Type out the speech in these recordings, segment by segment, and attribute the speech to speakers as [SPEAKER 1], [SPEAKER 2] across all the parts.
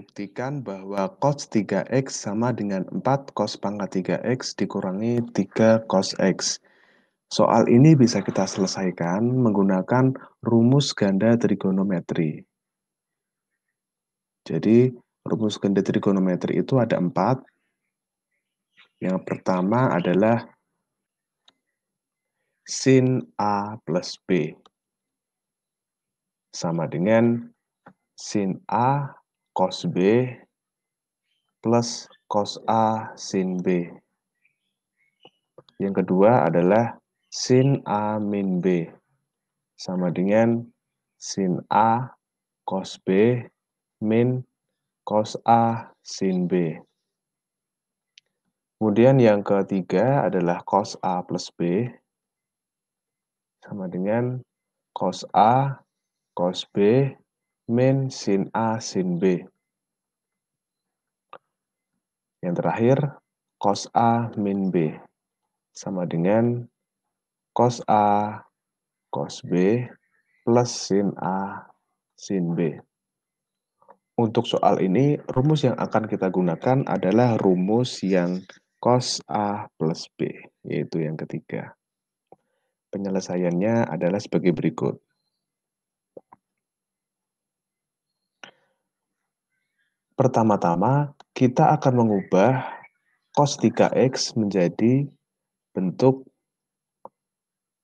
[SPEAKER 1] buktikan bahwa cos 3x sama dengan 4 cos pangkat 3x dikurangi 3 cos x. Soal ini bisa kita selesaikan menggunakan rumus ganda trigonometri. Jadi, rumus ganda trigonometri itu ada empat. Yang pertama adalah sin A plus B. Sama dengan sin A cos B plus cos A sin B. Yang kedua adalah sin A min B. Sama dengan sin A cos B min cos A sin B. Kemudian yang ketiga adalah cos A plus B sama dengan cos A cos B min sin A sin B. Yang terakhir, cos A min B. Sama dengan cos A cos B plus sin A sin B. Untuk soal ini, rumus yang akan kita gunakan adalah rumus yang cos A plus B, yaitu yang ketiga. Penyelesaiannya adalah sebagai berikut. Pertama-tama, kita akan mengubah cos 3x menjadi bentuk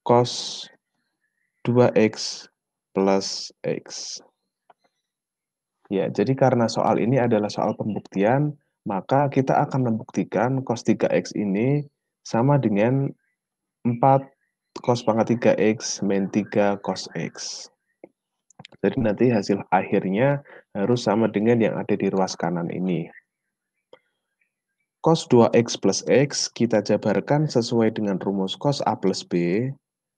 [SPEAKER 1] cos 2x plus x. Ya, jadi karena soal ini adalah soal pembuktian, maka kita akan membuktikan cos 3x ini sama dengan 4 cos pangkat 3x min 3 cos x. Jadi nanti hasil akhirnya harus sama dengan yang ada di ruas kanan ini. Cos 2x plus x kita jabarkan sesuai dengan rumus cos a plus b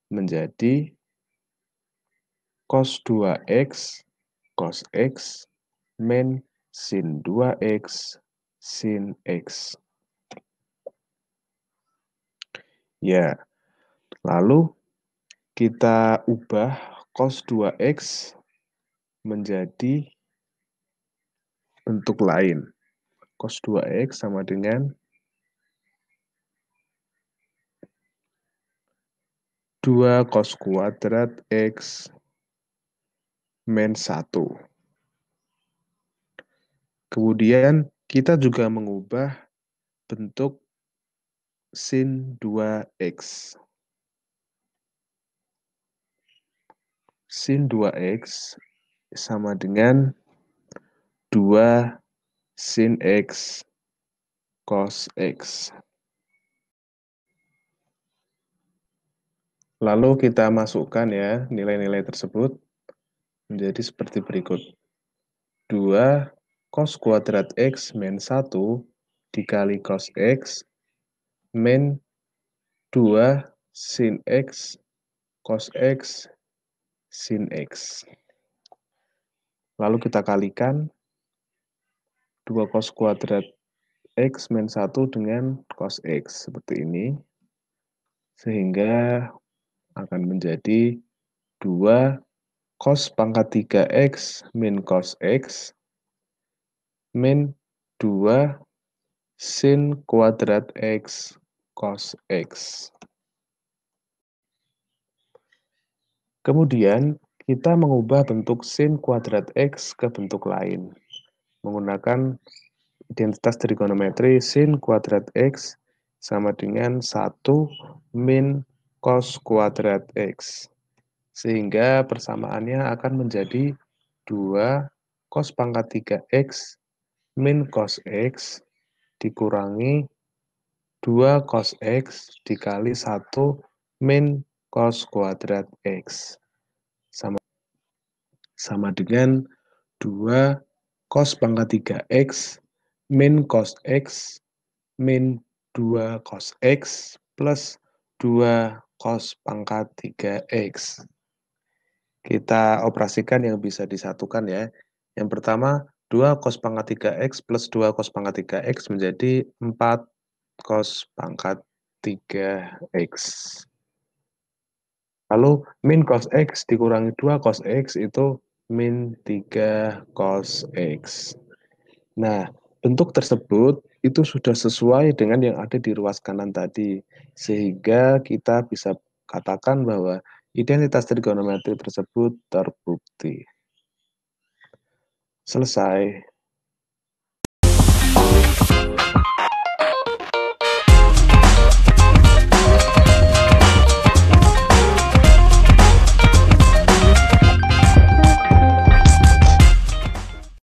[SPEAKER 1] menjadi cos 2x cos x min sin 2x sin x. Ya, lalu kita ubah cos 2x menjadi bentuk lain. Cos 2x sama dengan 2 cos kuadrat x min 1. Kemudian kita juga mengubah bentuk sin 2x. sin 2x sama dengan 2 sin x cos x. Lalu kita masukkan ya nilai-nilai tersebut menjadi seperti berikut. 2 cos kuadrat x min 1 dikali cos x min 2 sin x cos x sin X. Lalu kita kalikan 2 cos kuadrat X min 1 dengan cos X seperti ini. Sehingga akan menjadi 2 cos pangkat 3x min cos x min 2 sin kuadrat x cos x. Kemudian, kita mengubah bentuk sin kuadrat X ke bentuk lain menggunakan identitas trigonometri sin kuadrat X sama dengan 1 min cos kuadrat X. Sehingga persamaannya akan menjadi 2 cos pangkat 3X min cos X dikurangi 2 cos X dikali 1 min cos kuadrat X. Sama, sama dengan 2 cos pangkat 3X min cos X min 2 cos X plus 2 cos pangkat 3X. Kita operasikan yang bisa disatukan ya. Yang pertama, 2 cos pangkat 3x plus 2 cos pangkat 3x menjadi 4 cos pangkat 3x. Lalu min cos X dikurangi 2 cos X itu min 3 cos X. Nah, bentuk tersebut itu sudah sesuai dengan yang ada di ruas kanan tadi. Sehingga kita bisa katakan bahwa identitas trigonometri tersebut terbukti. Selesai.